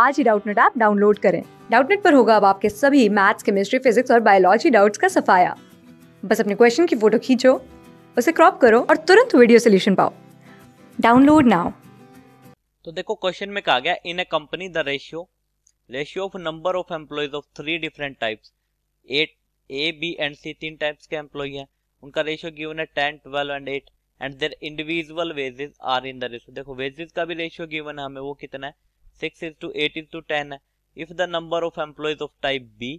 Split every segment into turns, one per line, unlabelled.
आज ही Doubtnut app download करें डाउटनेट पर होगा अब आपके सभी मैथ्स केमिस्ट्री फिजिक्स और बायोलॉजी डाउट्स का सफाया बस अपने क्वेश्चन की फोटो खींचो उसे क्रॉप करो और तुरंत वीडियो सोल्यूशन पाओ डाउनलोड नाउ तो देखो क्वेश्चन में कहा गया in a company the ratio ratio of number of employees of three different types at A B and C तीन टाइप्स के एम्प्लॉय हैं उनका रेशियो गिवन है ten twelve and eight and there individual wages are in the ratio देखो wages का भी ratio given है हमें वो कितना है 6 into 8 into 10 है if the number of employees of type b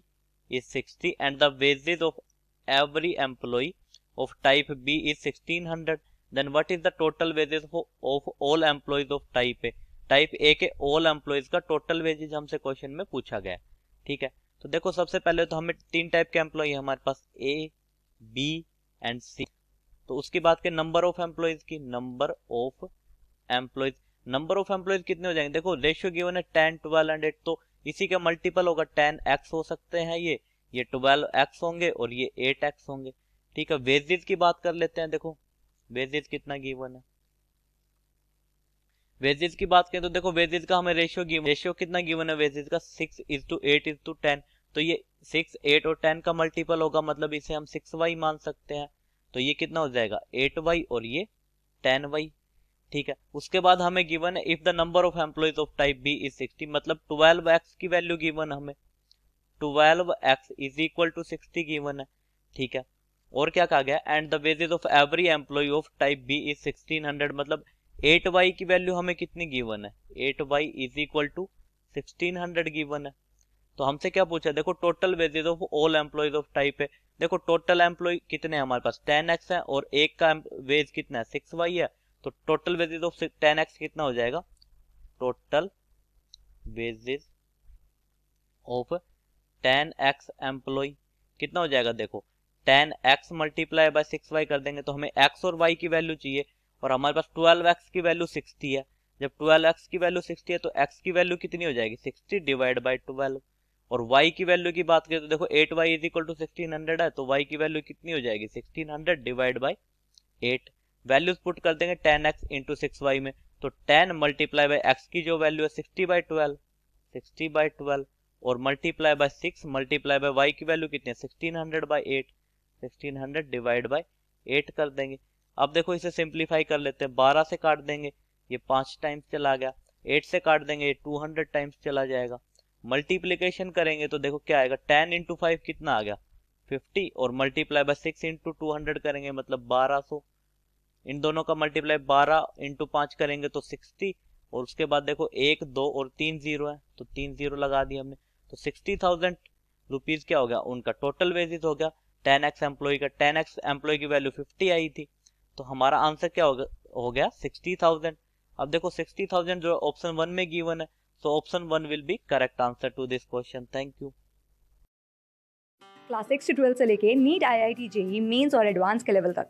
is 60 and the wages of every employee of type b is 1600 then what is the total wages of, of all employees of type a type A के all employees का total wages हमसे question में पूछा गया ठीक है तो देखो सबसे पहले तो हमें तीन टाइप के एम्प्लॉय हमारे पास ए बी एंड सी तो उसकी बात करें नंबर ऑफ एम्प्लॉयज की number of employees number of employees कितने हो जाएंगे देखो रेशियो गिवन है टेन ट्वेल्व एंड एट तो इसी का मल्टीपल होगा टेन एक्स हो सकते हैं ये ये ट्वेल्व एक्स होंगे और ये एट एक्स होंगे ठीक है वेजेज की बात कर लेते हैं देखो वेजेज कितना गिवन है वेजेज की बात करें तो देखो वेजेज का हमें रेशियो गिवन रेशियो कितना गिवन है वेजेज का six is to eight is to ten तो ये सिक्स एट और टेन का मल्टीपल होगा मतलब इसे हम सिक्स वाई मान सकते हैं तो ये कितना हो जाएगा एट वाई और ये टेन वाई ठीक है उसके बाद हमें गिवन है if the number of employees of type B is sixty मतलब ट्वेल्व एक्स की वैल्यू गिवन हमें twelve x is equal to sixty given है ठीक है और क्या कहा गया and the basis of every employee of type B is sixteen hundred मतलब एट वाई की वैल्यू हमें कितनी गिवन है eight y is equal to sixteen hundred given है तो हमसे क्या पूछा देखो total wages of all employees of type है देखो टोटल एम्प्लॉय कितने हमारे पास टेन एक्स है और एक का वेज कितना है सिक्स वाई है तो total basis of ten x कितना हो जाएगा total basis of ten x employee कितना हो जाएगा देखो ten x multiply by six y कर देंगे तो हमें एक्स और वाई की वैल्यू चाहिए और हमारे पास ट्वेल्व एक्स की वैल्यू सिक्सटी है जब ट्वेल्व एक्स की वैल्यू सिक्सटी है तो एक्स की वैल्यू कितनी हो जाएगी सिक्सटी डिवाइड बाई ट्वेल्व और वाई की वैल्यू की बात करें तो देखो eight y is equal to sixteen hundred है तो वाई की वैल्यू कितनी हो जाएगी sixteen hundred divide by eight values put कर देंगे ten x into six y में तो टेन मल्टीप्लाई बाई एक्स की जो वैल्यू है sixty by twelve sixty by twelve और multiply by six multiply by y की वैल्यू कितनी है sixteen hundred by eight sixteen hundred divide by eight कर देंगे अब देखो इसे सिंप्लीफाई कर लेते हैं बारह से काट देंगे ये पांच टाइम्स चला गया एट से काट देंगे ये टू हंड्रेड टाइम्स चला जाएगा मल्टीप्लीकेशन करेंगे तो देखो क्या आएगा टेन इंटू फाइव कितना आ गया फिफ्टी और multiply by six into two hundred करेंगे मतलब बारह सौ इन दोनों का मल्टीप्लाई बारह इंटू पांच करेंगे तो सिक्सटी और उसके बाद देखो एक दो और तीन जीरो है तो तीन जीरो लगा दिया हमने तो सिक्सटी थाउजेंड रुपीज क्या हो गया उनका टोटल वेजेस हो गया टेन एक्स एम्प्लॉय का टेन एक्स एम्प्लॉय की वैल्यू फिफ्टी आई थी तो हमारा आंसर क्या हो गया सिक्सटी थाउजेंड अब देखो सिक्सटी थाउजेंड जो ऑप्शन वन में गिवन है so option one will be correct answer to this question thank you class six से से लेके NEET I I T JEE mains और एडवांस के लेवल तक